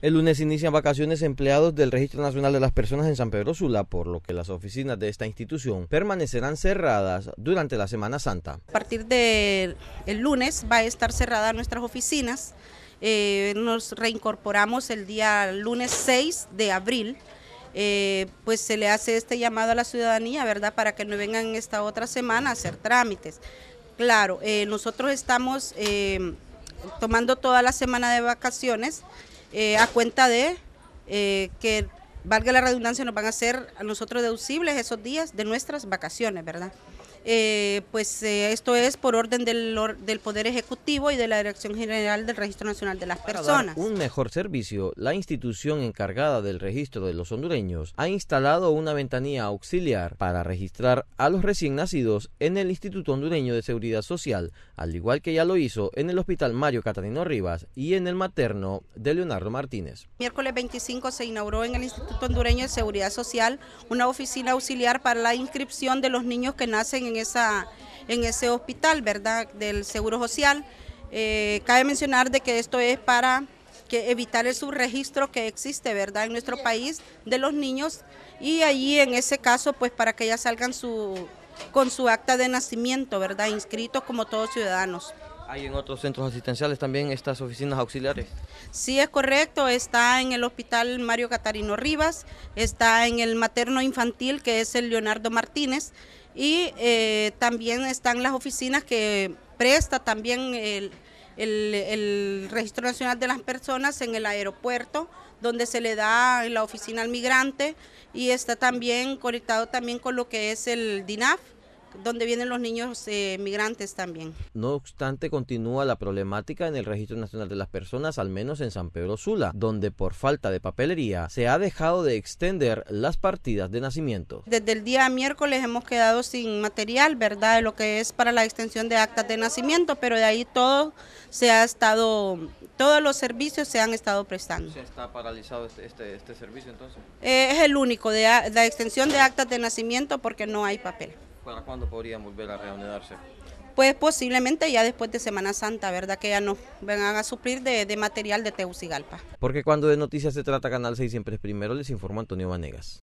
El lunes inician vacaciones empleados del Registro Nacional de las Personas en San Pedro Sula, por lo que las oficinas de esta institución permanecerán cerradas durante la Semana Santa. A partir del lunes va a estar cerrada nuestras oficinas. Eh, nos reincorporamos el día lunes 6 de abril. Eh, pues se le hace este llamado a la ciudadanía, ¿verdad? Para que no vengan esta otra semana a hacer trámites. Claro, eh, nosotros estamos tomando toda la semana de vacaciones. Eh, a cuenta de eh, que, valga la redundancia, nos van a hacer a nosotros deducibles esos días de nuestras vacaciones, ¿verdad? Eh, pues eh, esto es por orden del, del, Poder Ejecutivo y de la Dirección General del Registro Nacional de las Personas. un mejor servicio, la institución encargada del registro de los hondureños ha instalado una ventanilla auxiliar para registrar a los recién nacidos en el Instituto Hondureño de Seguridad Social, al igual que ya lo hizo en el Hospital Mario Catarino Rivas y en el materno de Leonardo Martínez. Miércoles 25 se inauguró en el Instituto Hondureño de Seguridad Social una oficina auxiliar para la inscripción de los niños que nacen en, esa, en ese hospital, ¿verdad?, del Seguro Social. Eh, cabe mencionar de que esto es para que evitar el subregistro que existe, ¿verdad?, en nuestro país de los niños y allí en ese caso, pues para que ya salgan su, con su acta de nacimiento, ¿verdad?, inscritos como todos ciudadanos. ¿Hay en otros centros asistenciales también estas oficinas auxiliares? Sí, es correcto. Está en el Hospital Mario Catarino Rivas, está en el Materno Infantil, que es el Leonardo Martínez, y eh, también están las oficinas que presta también el, Registro Nacional de las Personas en el aeropuerto, donde se le da la oficina al migrante y está también conectado también con lo que es el DINAF, donde vienen los niños eh, migrantes también. No obstante, continúa la problemática en el Registro Nacional de las Personas, al menos en San Pedro Sula, donde por falta de papelería se ha dejado de extender las partidas de nacimiento. Desde el día miércoles hemos quedado sin material, ¿verdad?, de lo que es para la extensión de actas de nacimiento, pero de ahí todo se ha estado, todos los servicios se han estado prestando. ¿Se está paralizado este, este, este servicio entonces? Eh, es el único, de la extensión de actas de nacimiento porque no hay papel. ¿Para cuándo podrían volver a reunirse? Pues posiblemente ya después de Semana Santa, ¿verdad? Que ya no vengan a suplir de, de material de Teucigalpa. Porque cuando de noticias se trata Canal 6 siempre es primero, les informa Antonio Vanegas.